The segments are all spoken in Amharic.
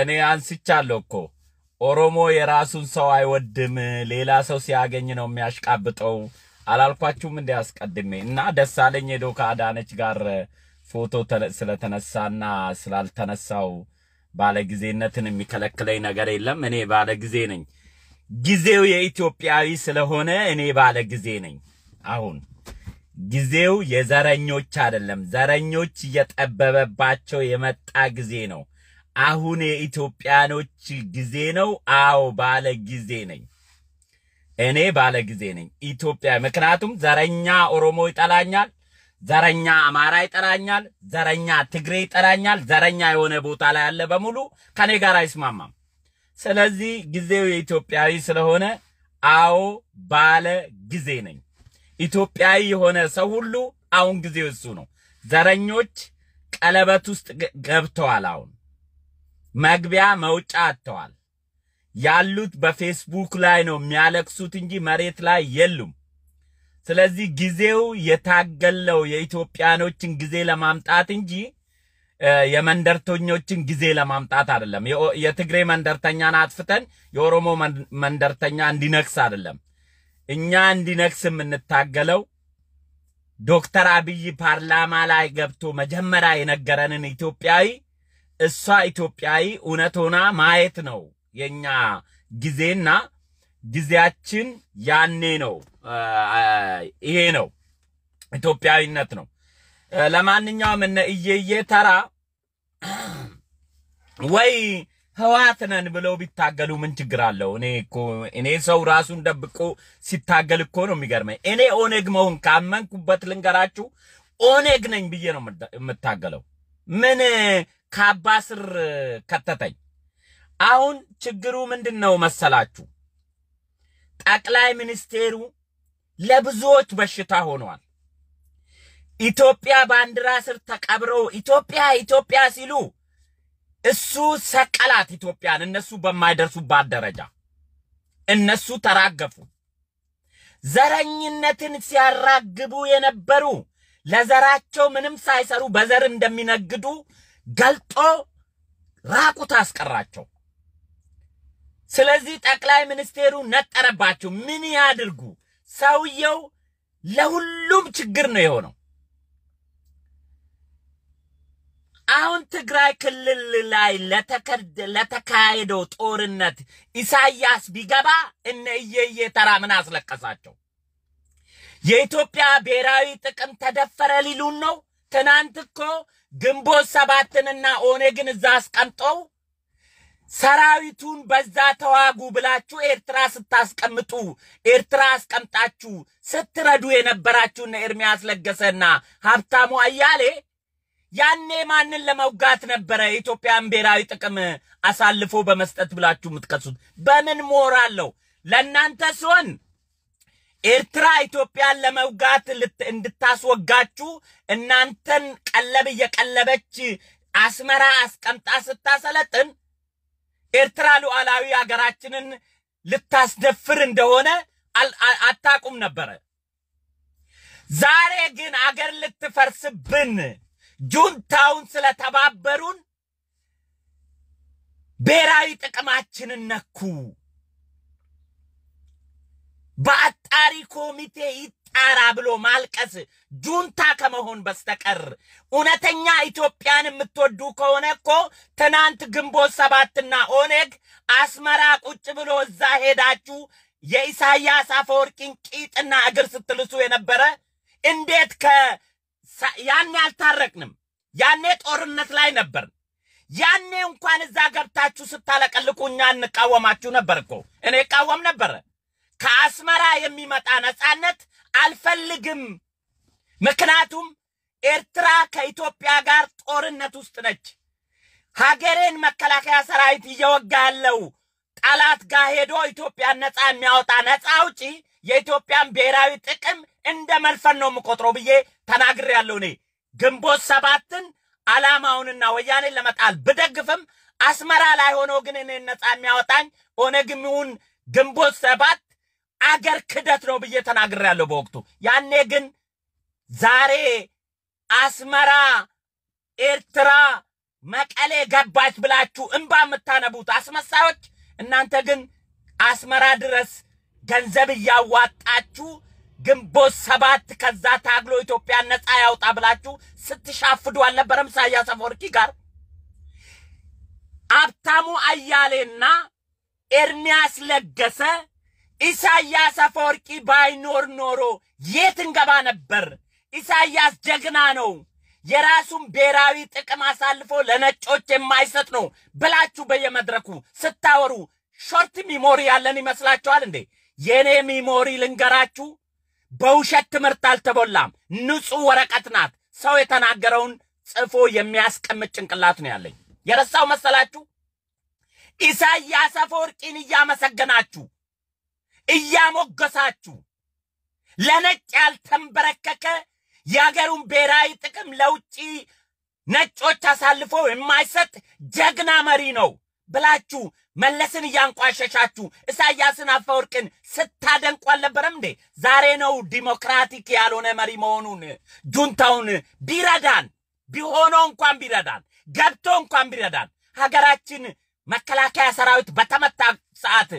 እኔ አንስቻለሁ እኮ ኦሮሞ የራሱን ሰው አይወድም፣ ሌላ ሰው ሲያገኝ ነው የሚያሽቃብጠው። አላልኳችሁም? እንዲ አስቀድሜ እና ደሳለኝ ሄዶ ከአዳነች ጋር ፎቶ ስለተነሳና ስላልተነሳው ባለጊዜነትን የሚከለክለኝ ነገር የለም። እኔ ባለጊዜ ነኝ። ጊዜው የኢትዮጵያዊ ስለሆነ እኔ ባለጊዜ ነኝ። አሁን ጊዜው የዘረኞች አይደለም። ዘረኞች እየጠበበባቸው የመጣ ጊዜ ነው። አሁን የኢትዮጵያኖች ጊዜ ነው። አዎ ባለ ጊዜ ነኝ። እኔ ባለ ጊዜ ነኝ ኢትዮጵያ። ምክንያቱም ዘረኛ ኦሮሞ ይጠላኛል፣ ዘረኛ አማራ ይጠላኛል፣ ዘረኛ ትግሬ ይጠላኛል። ዘረኛ የሆነ ቦታ ላይ ያለ በሙሉ ከኔ ጋር አይስማማም። ስለዚህ ጊዜው የኢትዮጵያዊ ስለሆነ አዎ ባለ ጊዜ ነኝ። ኢትዮጵያዊ የሆነ ሰው ሁሉ አሁን ጊዜው እሱ ነው። ዘረኞች ቀለበት ውስጥ ገብተዋል አሁን መግቢያ መውጫ አጥተዋል። ያሉት በፌስቡክ ላይ ነው የሚያለቅሱት እንጂ መሬት ላይ የሉም። ስለዚህ ጊዜው የታገለው የኢትዮጵያኖችን ጊዜ ለማምጣት እንጂ የመንደርተኞችን ጊዜ ለማምጣት አይደለም። የትግሬ መንደርተኛን አጥፍተን የኦሮሞ መንደርተኛ እንዲነግስ አይደለም። እኛ እንዲነግስ የምንታገለው ዶክተር አብይ ፓርላማ ላይ ገብቶ መጀመሪያ የነገረንን ኢትዮጵያዊ እሷ ኢትዮጵያዊ እውነት ሆና ማየት ነው የኛ ጊዜና ጊዜያችን ያኔ ነው። ይሄ ነው ኢትዮጵያዊነት ነው። ለማንኛውም እነ እየየ ተራ ወይ ህዋት ነን ብለው ቢታገሉ ምን ችግር አለው? እኔ እኮ እኔ ሰው ራሱን ደብቆ ሲታገል እኮ ነው የሚገርመኝ። እኔ ኦኔግ መሆን ካመንኩበት ልንገራችሁ፣ ኦኔግ ነኝ ብዬ ነው የምታገለው ምን ካባ ስር ከተተኝ። አሁን ችግሩ ምንድን ነው መሰላችሁ? ጠቅላይ ሚኒስቴሩ ለብዙዎች በሽታ ሆኗል። ኢትዮጵያ ባንዲራ ስር ተቀብረው ኢትዮጵያ ኢትዮጵያ ሲሉ እሱ ሰቀላት ኢትዮጵያን። እነሱ በማይደርሱባት ደረጃ እነሱ ተራገፉ። ዘረኝነትን ሲያራግቡ የነበሩ ለዘራቸው ምንም ሳይሰሩ በዘር እንደሚነግዱ ገልጦ ራቁት አስቀራቸው። ስለዚህ ጠቅላይ ሚኒስቴሩ ነጠረባቸው። ምን ያድርጉ? ሰውየው ለሁሉም ችግር ነው የሆነው። አሁን ትግራይ ክልል ላይ ለተካሄደው ጦርነት ኢሳያስ ቢገባ እነ እየየ ተራ ምን አስለቀሳቸው? የኢትዮጵያ ብሔራዊ ጥቅም ተደፈረ ሊሉን ነው። ትናንት እኮ ግንቦት ሰባትንና ኦኔግን እዛ አስቀምጠው ሰራዊቱን በዛ ተዋጉ ብላችሁ ኤርትራ ስታስቀምጡ ኤርትራ አስቀምጣችሁ ስትረዱ የነበራችሁን ኤርሚያስ ለገሰና ሀብታሙ አያሌ ያኔ ማንን ለመውጋት ነበረ የኢትዮጵያን ብሔራዊ ጥቅም አሳልፎ በመስጠት ብላችሁ የምትከሱት? በምን ሞራለሁ ለእናንተ ሲሆን ኤርትራ ኢትዮጵያን ለመውጋት እንድታስወጋችሁ እናንተን ቀለብ እየቀለበች አስመራ አስቀምጣ ስታሰለጥን ኤርትራ ሉዓላዊ ሀገራችንን ልታስደፍር እንደሆነ አታቁም ነበረ። ዛሬ ግን አገር ልትፈርስብን ጁንታውን ስለተባበሩን ብሔራዊ ጥቅማችንን ነኩ። በአጣሪ ኮሚቴ ይጣራ ብሎ ማልቀስ ጁንታ ከመሆን በስተቀር እውነተኛ ኢትዮጵያን የምትወዱ ከሆነ እኮ ትናንት ግንቦት ሰባትና ኦነግ አስመራ ቁጭ ብሎ እዛ ሄዳችሁ የኢሳያስ አፈወርቂን ቂጥና እግር ስትልሱ የነበረ እንዴት ከ ያኔ አልታረቅንም። ያኔ ጦርነት ላይ ነበር ያኔ እንኳን እዛ ገብታችሁ ስታለቀልቁ እኛ እንቃወማችሁ ነበር እኮ እኔ እቃወም ነበረ። ከአስመራ የሚመጣ ነፃነት አልፈልግም። ምክንያቱም ኤርትራ ከኢትዮጵያ ጋር ጦርነት ውስጥ ነች። ሀገሬን መከላከያ ሰራዊት እየወጋ ያለው ጠላት ጋር ሄዶ ኢትዮጵያን ነፃ የሚያወጣ ነፃ አውጪ የኢትዮጵያን ብሔራዊ ጥቅም እንደ መልፈን ነው የምቆጥረው ብዬ ተናግሬያለሁ። እኔ ግንቦት ሰባትን አላማውንና ወያኔን ለመጣል ብደግፍም አስመራ ላይ ሆኖ ግን እኔን ነፃ የሚያወጣኝ ኦነግም ይሁን ግንቦት ሰባት አገር ክደት ነው ብዬ ተናግሬያለሁ በወቅቱ። ያኔ ግን ዛሬ አስመራ፣ ኤርትራ፣ መቀሌ ገባች ብላችሁ እምባ የምታነቡት አስመሳዮች፣ እናንተ ግን አስመራ ድረስ ገንዘብ እያዋጣችሁ ግንቦት ሰባት ከዛ ታግሎ ኢትዮጵያን ነፃ ያውጣ ብላችሁ ስትሻፍዱ አልነበረም? ኢሳያስ አፈወርቂ ጋር ሀብታሙ አያሌና ኤርሚያስ ለገሰ ኢሳያስ አፈወርቂ ባይኖር ኖሮ የት እንገባ ነበር? ኢሳያስ ጀግና ነው። የራሱን ብሔራዊ ጥቅም አሳልፎ ለነጮች የማይሰጥ ነው ብላችሁ በየመድረኩ ስታወሩ ሾርት ሚሞሪ ያለን ይመስላችኋል እንዴ? የእኔ ሚሞሪ ልንገራችሁ፣ በውሸት ትምህርት አልተሞላም። ንጹሕ ወረቀት ናት። ሰው የተናገረውን ጽፎ የሚያስቀምጥ ጭንቅላት ነው ያለኝ። የረሳው መሰላችሁ? ኢሳያስ አፈወርቂን እያመሰገናችሁ እያሞገሳችሁ ለነጭ ያልተንበረከከ የአገሩን ብሔራዊ ጥቅም ለውጭ ነጮች አሳልፎ የማይሰጥ ጀግና መሪ ነው ብላችሁ መለስን እያንቋሸሻችሁ ኢሳያስን አፈወርቅን ስታደንቁ አልነበረም እንዴ? ዛሬ ነው ዲሞክራቲክ ያልሆነ መሪ መሆኑን ጁንታውን ቢረዳን ቢሆኖ እንኳን ቢረዳን ገብቶ እንኳን ቢረዳን ሀገራችን መከላከያ ሰራዊት በተመታ ሰዓት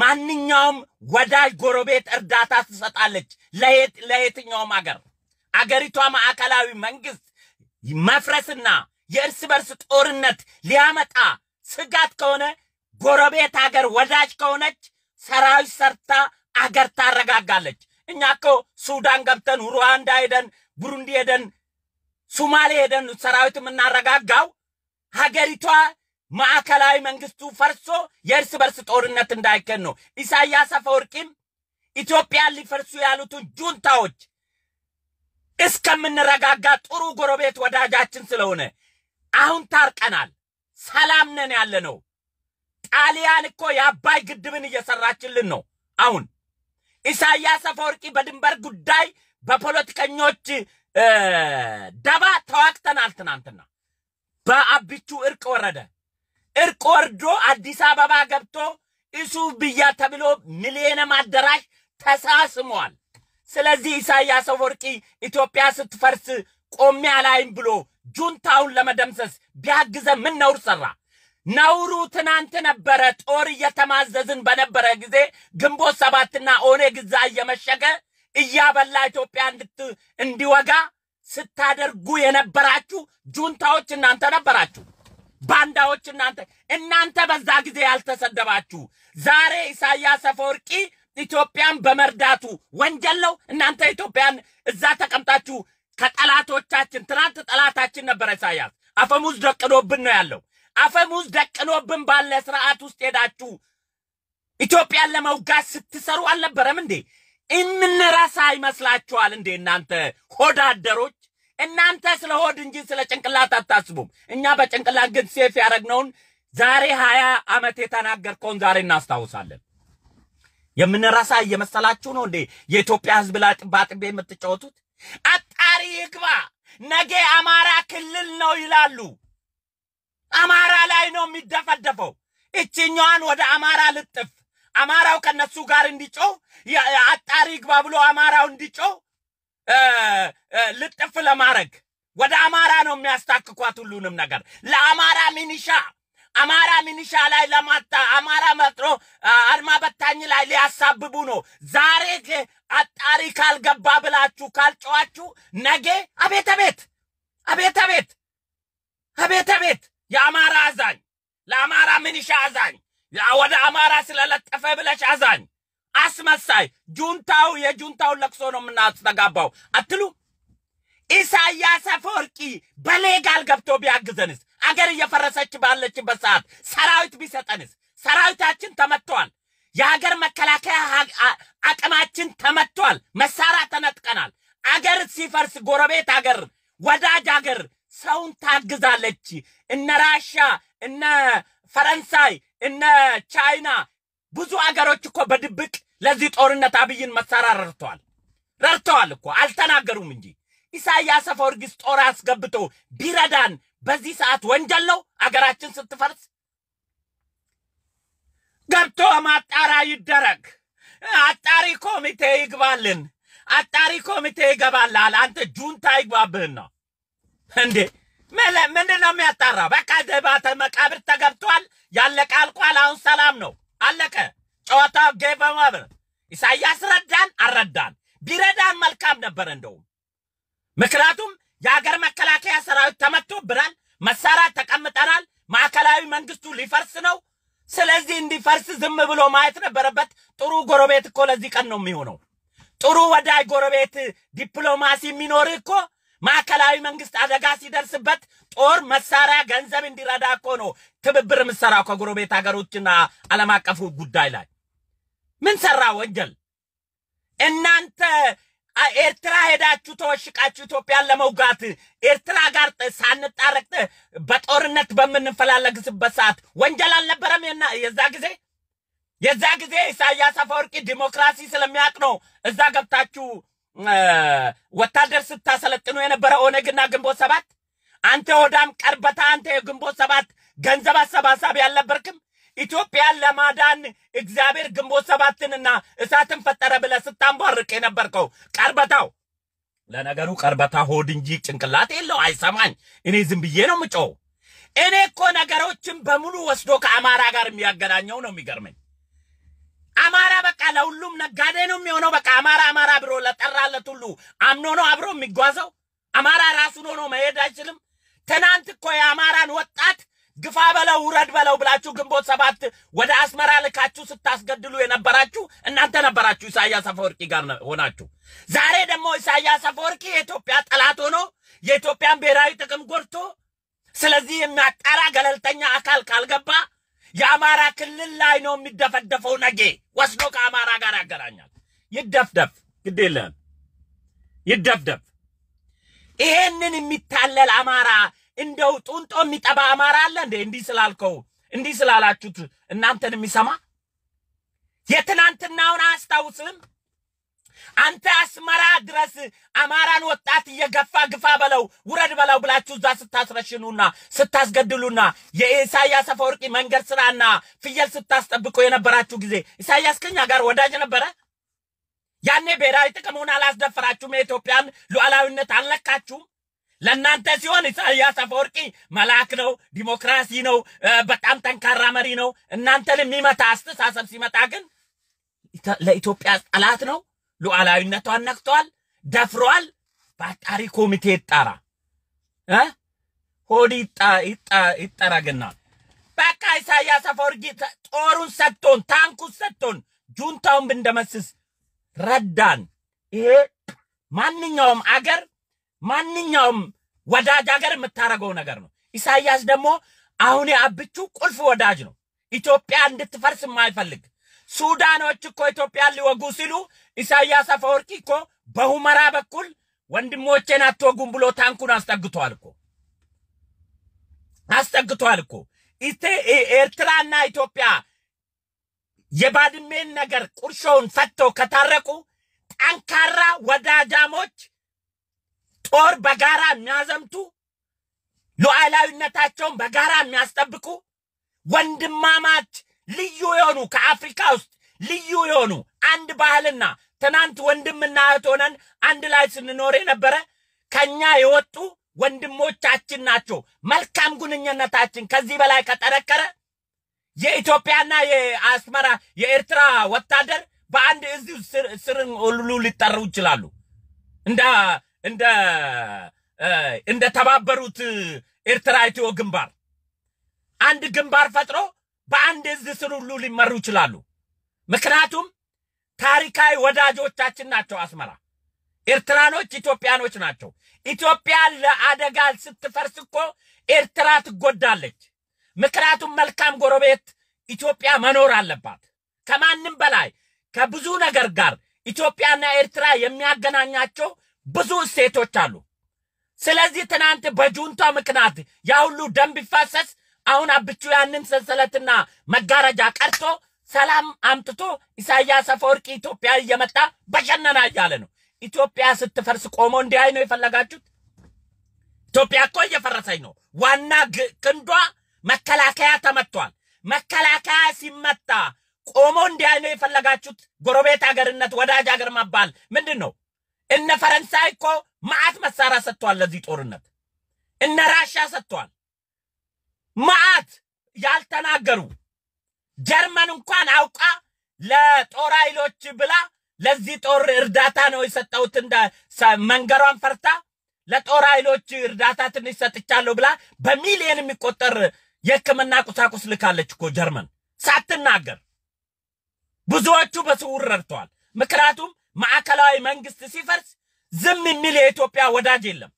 ማንኛውም ወዳጅ ጎረቤት እርዳታ ትሰጣለች ለየትኛውም አገር። አገሪቷ ማዕከላዊ መንግስት መፍረስና የእርስ በርስ ጦርነት ሊያመጣ ስጋት ከሆነ ጎረቤት አገር ወዳጅ ከሆነች ሰራዊት ሰርታ አገር ታረጋጋለች። እኛ እኮ ሱዳን ገብተን ሩዋንዳ ሄደን ቡሩንዲ ሄደን ሱማሌ ሄደን ሰራዊት የምናረጋጋው ሀገሪቷ ማዕከላዊ መንግስቱ ፈርሶ የእርስ በርስ ጦርነት እንዳይከን ነው። ኢሳያስ አፈወርቂም ኢትዮጵያን ሊፈርሱ ያሉትን ጁንታዎች እስከምንረጋጋ ጥሩ ጎረቤት ወዳጃችን ስለሆነ አሁን ታርቀናል፣ ሰላም ነን ያለ ነው። ጣሊያን እኮ የአባይ ግድብን እየሰራችልን ነው። አሁን ኢሳያስ አፈወርቂ በድንበር ጉዳይ በፖለቲከኞች ደባ ተዋቅተናል ትናንትና በአብቹ እርቅ ወረደ። እርቅ ወርዶ አዲስ አበባ ገብቶ እሱ ብያ ተብሎ ሚሊዮንም አዳራሽ ተሳስሟል። ስለዚህ ኢሳያስ አፈወርቂ ኢትዮጵያ ስትፈርስ ቆሜ አላይም ብሎ ጁንታውን ለመደምሰስ ቢያግዘ ምን ነውር ሰራ? ነውሩ ትናንት ነበረ። ጦር እየተማዘዝን በነበረ ጊዜ ግንቦት ሰባትና ኦኔ ግዛ እየመሸገ እያበላ ኢትዮጵያ እንዲወጋ ስታደርጉ የነበራችሁ ጁንታዎች እናንተ ነበራችሁ። ባንዳዎች እናንተ እናንተ በዛ ጊዜ ያልተሰደባችሁ ዛሬ ኢሳያስ አፈወርቂ ኢትዮጵያን በመርዳቱ ወንጀል ነው። እናንተ ኢትዮጵያን እዛ ተቀምጣችሁ ከጠላቶቻችን ትናንት ጠላታችን ነበረ ኢሳያስ አፈሙዝ ደቅኖብን ነው ያለው። አፈሙዝ ደቅኖብን ባለ ስርዓት ውስጥ ሄዳችሁ ኢትዮጵያን ለመውጋት ስትሰሩ አልነበረም እንዴ? የምንረሳ ይመስላችኋል እንዴ? እናንተ ሆዳደሮች እናንተ ስለ ሆድ እንጂ ስለ ጭንቅላት አታስቡም። እኛ በጭንቅላት ግን ሴፍ ያደረግነውን ዛሬ ሀያ ዓመት የተናገርከውን ዛሬ እናስታውሳለን። የምንረሳ እየመሰላችሁ ነው እንዴ? የኢትዮጵያ ሕዝብ ላይ ጥባጥቤ የምትጫወቱት አጣሪ ይግባ። ነገ አማራ ክልል ነው ይላሉ። አማራ ላይ ነው የሚደፈደፈው። እችኛዋን ወደ አማራ ልጥፍ፣ አማራው ከነሱ ጋር እንዲጮ አጣሪ ይግባ ብሎ አማራው እንዲጮ ልጥፍ ለማድረግ ወደ አማራ ነው የሚያስታክኳት ሁሉንም ነገር ለአማራ ሚኒሻ አማራ ሚኒሻ ላይ ለማታ አማራ መጥሮ አድማ በታኝ ላይ ሊያሳብቡ ነው። ዛሬ አጣሪ ካልገባ ብላችሁ ካልጨዋችሁ ነገ አቤት አቤት አቤት አቤት አቤት አቤት የአማራ አዛኝ ለአማራ ሚኒሻ አዛኝ ወደ አማራ ስለለጠፈ ብለሽ አዛኝ አስመሳይ ጁንታው የጁንታውን ለቅሶ ነው የምናስተጋባው አትሉ? ኢሳያስ አፈወርቂ በሌጋል ገብቶ ቢያግዘንስ? አገር እየፈረሰች ባለችበት ሰዓት ሰራዊት ቢሰጠንስ? ሰራዊታችን ተመቷል። የሀገር መከላከያ አቅማችን ተመቷል። መሳሪያ ተነጥቀናል። አገር ሲፈርስ ጎረቤት አገር፣ ወዳጅ አገር ሰውን ታግዛለች። እነ ራሻ፣ እነ ፈረንሳይ፣ እነ ቻይና ብዙ አገሮች እኮ በድብቅ ለዚህ ጦርነት አብይን መሳሪያ ረድተዋል ረድተዋል እኮ አልተናገሩም እንጂ። ኢሳያስ አፈወርቂስ ጦር አስገብቶ ቢረዳን በዚህ ሰዓት ወንጀል ነው? አገራችን ስትፈርስ ገብቶ ማጣራ ይደረግ። አጣሪ ኮሚቴ ይግባልን። አጣሪ ኮሚቴ ይገባላል። አንተ ጁንታ ነው እንዴ ምንድን ነው የሚያጣራ? በቃ ደባተ መቃብር ተገብቷል። ያለቀ አልቋል። አሁን ሰላም ነው። አለቀ። ጨዋታ ገፈ ማብር ኢሳያስ ረዳን አልረዳን ቢረዳን መልካም ነበር እንደውም። ምክንያቱም የሀገር መከላከያ ሰራዊት ተመቶብናል፣ መሳሪያ ተቀምጠናል፣ ማዕከላዊ መንግስቱ ሊፈርስ ነው። ስለዚህ እንዲፈርስ ዝም ብሎ ማየት ነበረበት። ጥሩ ጎረቤት እኮ ለዚህ ቀን ነው የሚሆነው። ጥሩ ወዳጅ ጎረቤት ዲፕሎማሲ የሚኖር እኮ ማዕከላዊ መንግስት አደጋ ሲደርስበት ጦር መሳሪያ፣ ገንዘብ እንዲረዳ እኮ ነው ትብብር ምሰራው ከጎረቤት ሀገሮችና ዓለም አቀፉ ጉዳይ ላይ ምን ሰራ ወንጀል? እናንተ ኤርትራ ሄዳችሁ ተወሽቃችሁ ኢትዮጵያን ለመውጋት ኤርትራ ጋር ሳንጣረቅ በጦርነት በምንፈላለግስበት ሰዓት ወንጀል አልነበረም? የዛ ጊዜ የዛ ጊዜ ኢሳያስ አፈወርቂ ዲሞክራሲ ስለሚያውቅ ነው እዛ ገብታችሁ ወታደር ስታሰለጥኑ የነበረ ኦነግና ግንቦት ሰባት አንተ ሆዳም ቀርበታ አንተ የግንቦት ሰባት ገንዘብ አሰባሳቢ ያልነበርክም? ኢትዮጵያን ለማዳን እግዚአብሔር ግንቦት ሰባትንና እሳትን ፈጠረ ብለ ስታንቧርቅ የነበርከው ቀርበታው። ለነገሩ ቀርበታ ሆድ እንጂ ጭንቅላት የለው አይሰማኝ። እኔ ዝም ብዬ ነው ምጮው። እኔ እኮ ነገሮችን በሙሉ ወስዶ ከአማራ ጋር የሚያገናኘው ነው የሚገርመኝ። አማራ በቃ ለሁሉም ነጋዴ ነው የሚሆነው። በቃ አማራ አማራ ብሎ ለጠራለት ሁሉ አምኖ ነው አብሮ የሚጓዘው። አማራ ራሱን ሆኖ መሄድ አይችልም። ትናንት እኮ የአማራን ወጣት ግፋ በለው ውረድ በለው ብላችሁ ግንቦት ሰባት ወደ አስመራ ልካችሁ ስታስገድሉ የነበራችሁ እናንተ ነበራችሁ ኢሳያስ አፈወርቂ ጋር ሆናችሁ። ዛሬ ደግሞ ኢሳያስ አፈወርቂ የኢትዮጵያ ጠላት ሆኖ የኢትዮጵያን ብሔራዊ ጥቅም ጎድቶ ስለዚህ የሚያጣራ ገለልተኛ አካል ካልገባ የአማራ ክልል ላይ ነው የሚደፈደፈው። ነገ ወስዶ ከአማራ ጋር ያገናኛል። ይደፍደፍ፣ ግድ የለም ይደፍደፍ። ይሄንን የሚታለል አማራ እንደው ጡንጦ የሚጠባ አማራ አለ እንዴ? እንዲህ ስላልከው እንዲህ ስላላችሁት እናንተን የሚሰማ የትናንትናውን አያስታውስም። አንተ አስመራ ድረስ አማራን ወጣት እየገፋ ግፋ በለው ውረድ በለው ብላችሁ እዛ ስታስረሽኑና ስታስገድሉና የኢሳያስ አፈወርቂ መንገድ ስራና ፍየል ስታስጠብቁ የነበራችሁ ጊዜ ኢሳያስ ከኛ ጋር ወዳጅ ነበረ። ያኔ ብሔራዊ ጥቅሙን አላስደፈራችሁም። የኢትዮጵያን ሉዓላዊነት አልነካችሁም። ለእናንተ ሲሆን ኢሳያስ አፈወርቂ መልአክ ነው፣ ዲሞክራሲ ነው፣ በጣም ጠንካራ መሪ ነው። እናንተን የሚመታ አስተሳሰብ ሲመጣ ግን ለኢትዮጵያ ጠላት ነው። ሉዓላዊነቷን ነክቷል ደፍሯል በአጣሪ ኮሚቴ ይጣራ፣ ሆድ ይጠራ። በቃ ኢሳያስ አፈወርቂ ጦሩን ሰጥቶን ታንኩን ሰጥቶን ጁንታውን ብንደመስስ ረዳን። ይሄ ማንኛውም አገር ማንኛውም ወዳጅ አገር የምታደርገው ነገር ነው። ኢሳያስ ደግሞ አሁን የአብቹ ቁልፍ ወዳጅ ነው። ኢትዮጵያ እንድትፈርስ የማይፈልግ ሱዳኖች እኮ ኢትዮጵያን ሊወጉ ሲሉ ኢሳያስ አፈወርቂ እኮ በሁመራ በኩል ወንድሞቼን አትወጉም ብሎ ታንኩን አስጠግቷል እኮ አስጠግቷል እኮ ኤርትራና ኢትዮጵያ የባድሜን ነገር ቁርሾውን ፈተው ከታረቁ ጠንካራ ወዳጃሞች ጦር በጋራ የሚያዘምቱ ሉዓላዊነታቸውን በጋራ የሚያስጠብቁ ወንድማማች ልዩ የሆኑ ከአፍሪካ ውስጥ ልዩ የሆኑ አንድ ባህልና ትናንት ወንድምና እህት ሆነን አንድ ላይ ስንኖር የነበረ ከኛ የወጡ ወንድሞቻችን ናቸው። መልካም ግንኙነታችን ከዚህ በላይ ከጠረከረ የኢትዮጵያና የአስመራ የኤርትራ ወታደር በአንድ እዝ ስር ሁሉ ሊጠሩ ይችላሉ። እንደ እንደ እንደ ተባበሩት ኤርትራ ኢትዮ ግንባር አንድ ግንባር ፈጥሮ በአንድ እዝ ስር ሁሉ ሊመሩ ይችላሉ። ምክንያቱም ታሪካዊ ወዳጆቻችን ናቸው። አስመራ ኤርትራኖች ኢትዮጵያኖች ናቸው። ኢትዮጵያ ለአደጋ ስትፈርስ እኮ ኤርትራ ትጎዳለች። ምክንያቱም መልካም ጎረቤት ኢትዮጵያ መኖር አለባት። ከማንም በላይ ከብዙ ነገር ጋር ኢትዮጵያና ኤርትራ የሚያገናኛቸው ብዙ እሴቶች አሉ። ስለዚህ ትናንት በጁንታ ምክንያት ያ ሁሉ ደም ቢፋሰስ አሁን አብቹ ያንን ሰንሰለትና መጋረጃ ቀርቶ ሰላም አምጥቶ ኢሳያስ አፈወርቂ ኢትዮጵያ እየመጣ በሸነና እያለ ነው። ኢትዮጵያ ስትፈርስ ቆሞ እንዲያይ ነው የፈለጋችሁት? ኢትዮጵያ እኮ እየፈረሰኝ ነው። ዋና ክንዷ መከላከያ ተመቷል። መከላከያ ሲመታ ቆሞ እንዲያይ ነው የፈለጋችሁት? ጎረቤት ሀገርነት ወዳጅ ሀገር መባል ምንድን ነው? እነ ፈረንሳይ እኮ መዓት መሳሪያ ሰጥቷል ለዚህ ጦርነት። እነ ራሻ ሰጥቷል መዓት ያልተናገሩ ጀርመን እንኳን አውቃ ለጦር ኃይሎች ብላ ለዚህ ጦር እርዳታ ነው የሰጠሁት እንደ መንገሯን ፈርታ ለጦር ኃይሎች እርዳታ ትንሽ ሰጥቻለሁ ብላ በሚሊየን የሚቆጠር የሕክምና ቁሳቁስ ልካለች እኮ ጀርመን ሳትናገር። ብዙዎቹ በስውር ረድተዋል። ምክንያቱም ማዕከላዊ መንግስት ሲፈርስ ዝም የሚል የኢትዮጵያ ወዳጅ የለም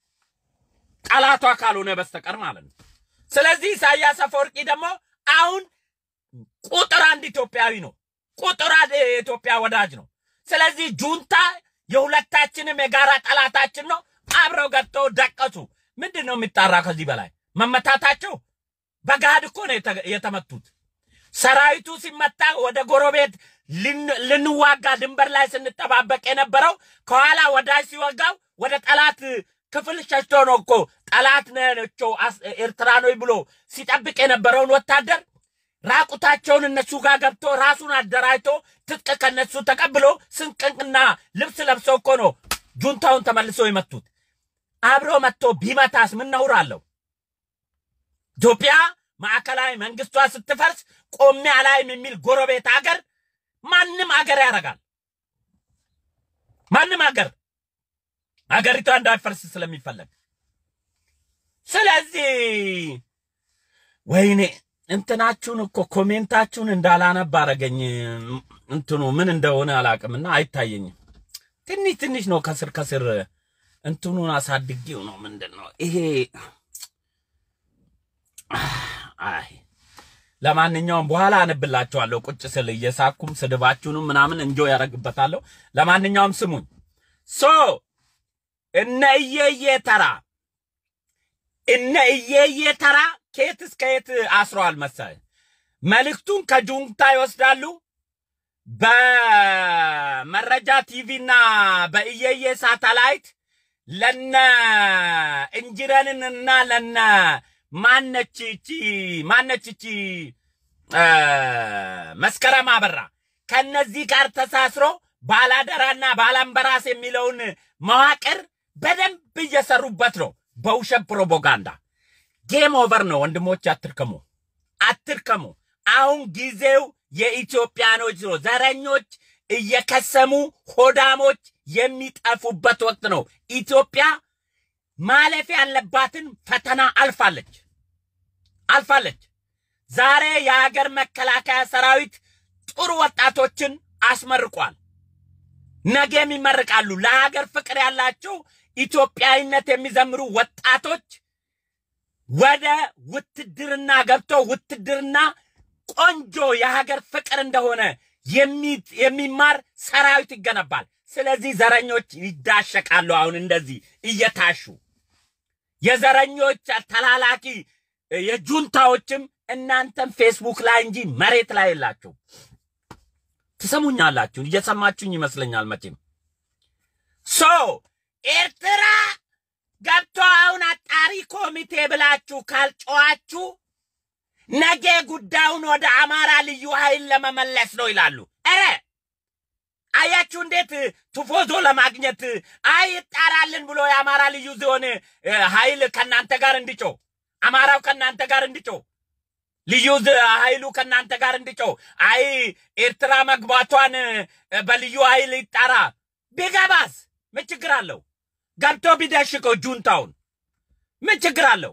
ጠላቷ ካልሆነ በስተቀር ማለት ነው። ስለዚህ ኢሳያስ አፈወርቂ ደግሞ አሁን ቁጥር አንድ ኢትዮጵያዊ ነው። ቁጥር አንድ የኢትዮጵያ ወዳጅ ነው። ስለዚህ ጁንታ የሁለታችንም የጋራ ጠላታችን ነው። አብረው ገብተው ደቀሱ። ምንድን ነው የሚጣራ ከዚህ በላይ መመታታቸው? በጋድ እኮ ነው የተመቱት። ሰራዊቱ ሲመታ ወደ ጎረቤት ልንዋጋ ድንበር ላይ ስንጠባበቅ የነበረው ከኋላ ወዳጅ ሲወጋው ወደ ጠላት ክፍል ሸሽቶ ነው እኮ ጠላት ነቸው ኤርትራ ነው ብሎ ሲጠብቅ የነበረውን ወታደር ራቁታቸውን እነሱ ጋር ገብቶ ራሱን አደራጅቶ ትጥቅ ከነሱ ተቀብሎ ስንቅና ልብስ ለብሶ እኮ ነው ጁንታውን ተመልሶ የመቱት። አብሮ መጥቶ ቢመታስ ምን ነውር አለው? ኢትዮጵያ ማዕከላዊ መንግስቷ ስትፈርስ ቆሜ አላይም የሚል ጎረቤት አገር ማንም አገር ያደርጋል። ማንም አገር አገሪቷ እንዳይፈርስ ስለሚፈለግ ስለዚህ ወይኔ እንትናችሁን እኮ ኮሜንታችሁን እንዳላነብ አረገኝ። እንትኑ ምን እንደሆነ አላቅምና አይታየኝም። ትንሽ ትንሽ ነው ከስር ከስር እንትኑን አሳድጌው ነው ምንድን ነው ይሄ? አይ ለማንኛውም በኋላ አነብላችኋለሁ። ቁጭ ስል እየሳኩም ስድባችሁንም ምናምን እንጆ ያደረግበታለሁ። ለማንኛውም ስሙኝ። ሶ እነ እየየ ተራ እነ እየየ ተራ ከየት እስከ የት አስረዋል መሰለህ? መልእክቱን ከጁንታ ይወስዳሉ። በመረጃ ቲቪና በእየየ ሳተላይት ለነ እንጅረንንና ለነ ማነች እቺ ማነች እቺ መስከረም አበራ ከነዚህ ጋር ተሳስሮ ባላደራና ባላምበራስ የሚለውን መዋቅር በደንብ እየሰሩበት ነው በውሸት ፕሮፓጋንዳ ጌም ኦቨር ነው ወንድሞች፣ አትርከሙ፣ አትርከሙ። አሁን ጊዜው የኢትዮጵያኖች ነው። ዘረኞች እየከሰሙ ሆዳሞች የሚጠፉበት ወቅት ነው። ኢትዮጵያ ማለፍ ያለባትን ፈተና አልፋለች አልፋለች። ዛሬ የሀገር መከላከያ ሰራዊት ጥሩ ወጣቶችን አስመርቋል። ነገም ይመርቃሉ። ለሀገር ፍቅር ያላቸው ኢትዮጵያዊነት የሚዘምሩ ወጣቶች ወደ ውትድርና ገብቶ ውትድርና ቆንጆ የሀገር ፍቅር እንደሆነ የሚማር ሰራዊት ይገነባል። ስለዚህ ዘረኞች ይዳሸቃሉ። አሁን እንደዚህ እየታሹ የዘረኞች ተላላኪ የጁንታዎችም እናንተም ፌስቡክ ላይ እንጂ መሬት ላይ የላችሁ። ትሰሙኛላችሁ፣ እየሰማችሁኝ ይመስለኛል። መቼም ሶ ኤርትራ ገብቶ አሁን አጣሪ ኮሚቴ ብላችሁ ካልጨዋችሁ ነገ ጉዳዩን ወደ አማራ ልዩ ኃይል ለመመለስ ነው ይላሉ። ኧረ አያችሁ እንዴት ትፎዞ ለማግኘት አይ ይጣራልን ብሎ የአማራ ልዩ ዞን ኃይል ከእናንተ ጋር እንዲጮ አማራው ከእናንተ ጋር እንዲጮ ልዩ ኃይሉ ከእናንተ ጋር እንዲጮው አይ ኤርትራ መግባቷን በልዩ ኃይል ይጣራ ቢገባስ ምን ችግር አለው? ገብቶ ቢደሽቀው ጁንታውን ምን ችግር አለው?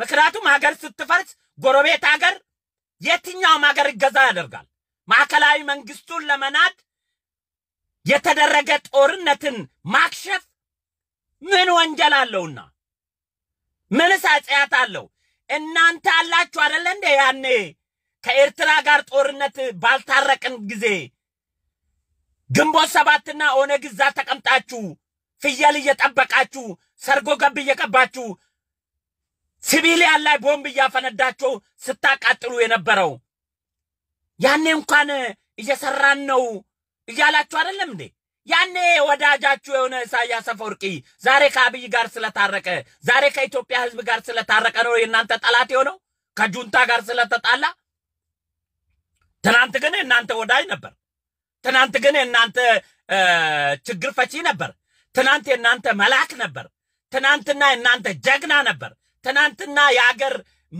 ምክንያቱም ሀገር ስትፈርስ ጎረቤት ሀገር የትኛውም ሀገር ይገዛ ያደርጋል። ማዕከላዊ መንግስቱን ለመናድ የተደረገ ጦርነትን ማክሸፍ ምን ወንጀል አለውና? ምንስ ኃጢአት አለው? እናንተ አላችሁ አደለ እንደ ያኔ ከኤርትራ ጋር ጦርነት ባልታረቅን ጊዜ ግንቦት ሰባትና ኦነግ እዛ ተቀምጣችሁ ፍየል እየጠበቃችሁ ሰርጎ ገብ እየቀባችሁ ሲቪሊያን ላይ ቦምብ እያፈነዳቸው ስታቃጥሉ የነበረው ያኔ እንኳን እየሰራን ነው እያላችሁ አይደለም እንዴ? ያኔ ወዳጃችሁ የሆነ ኢሳያስ አፈወርቂ ዛሬ ከአብይ ጋር ስለታረቀ ዛሬ ከኢትዮጵያ ሕዝብ ጋር ስለታረቀ ነው የእናንተ ጠላት የሆነው ከጁንታ ጋር ስለተጣላ። ትናንት ግን እናንተ ወዳጅ ነበር። ትናንት ግን የእናንተ ችግር ፈቺ ነበር። ትናንት የእናንተ መልአክ ነበር። ትናንትና የእናንተ ጀግና ነበር። ትናንትና የአገር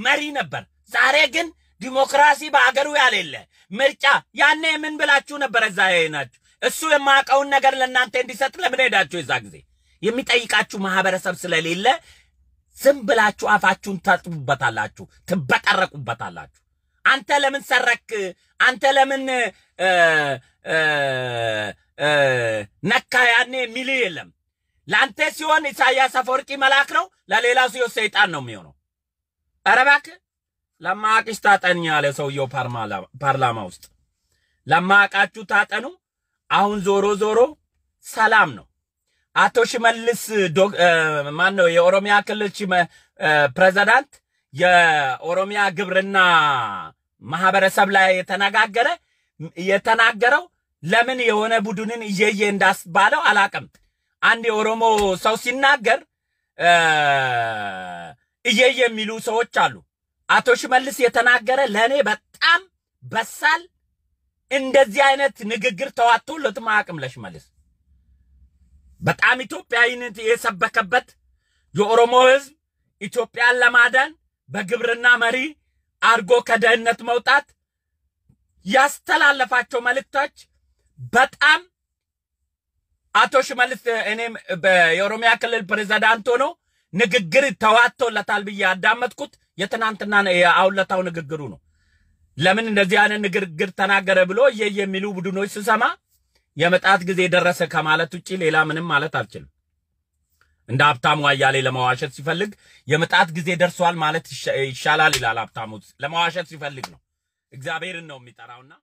መሪ ነበር። ዛሬ ግን ዲሞክራሲ በአገሩ ያሌለ ምርጫ። ያኔ ምን ብላችሁ ነበር? እዛ ናችሁ። እሱ የማያውቀውን ነገር ለእናንተ እንዲሰጥ ለምን ሄዳችሁ? የዛ ጊዜ የሚጠይቃችሁ ማህበረሰብ ስለሌለ ዝም ብላችሁ አፋችሁን ታጥቡበታላችሁ፣ ትበጠረቁበታላችሁ። አንተ ለምን ሰረክ? አንተ ለምን ነካ ያኔ የሚል የለም። ለአንተ ሲሆን ኢሳያስ አፈወርቂ መልአክ ነው፣ ለሌላ ሲሆን ሰይጣን ነው የሚሆነው። ኧረ እባክህ ለማቃችሁ ታጠኝ ያለ ሰውየው ፓርላማ ውስጥ ለማቃችሁ ታጠኑ። አሁን ዞሮ ዞሮ ሰላም ነው። አቶ ሽመልስ ማን ነው? የኦሮሚያ ክልል ፕሬዚዳንት የኦሮሚያ ግብርና ማህበረሰብ ላይ የተነጋገረ የተናገረው ለምን የሆነ ቡድንን እየየ እንዳስባለው አላቅም። አንድ የኦሮሞ ሰው ሲናገር እየየ የሚሉ ሰዎች አሉ። አቶ ሽመልስ የተናገረ ለእኔ በጣም በሳል እንደዚህ አይነት ንግግር ተዋጥቶለትም አያውቅም። ለሽመልስ በጣም ኢትዮጵያዊነት የሰበከበት የኦሮሞ ህዝብ ኢትዮጵያን ለማዳን በግብርና መሪ አድርጎ ከድህነት መውጣት ያስተላለፋቸው መልእክቶች በጣም አቶ ሽመልስ እኔም የኦሮሚያ ክልል ፕሬዚዳንት ሆኖ ንግግር ተዋቶለታል ብዬ ያዳመጥኩት የትናንትና የአውለታው ንግግሩ ነው። ለምን እንደዚህ አይነት ንግግር ተናገረ ብሎ የ የሚሉ ቡድኖች ስሰማ የመጣት ጊዜ ደረሰ ከማለት ውጭ ሌላ ምንም ማለት አልችልም። እንደ ሀብታሙ አያሌ ለመዋሸት ሲፈልግ የመጣት ጊዜ ደርሷል ማለት ይሻላል ይላል ሀብታሙ። ለመዋሸት ሲፈልግ ነው። እግዚአብሔርን ነው የሚጠራውና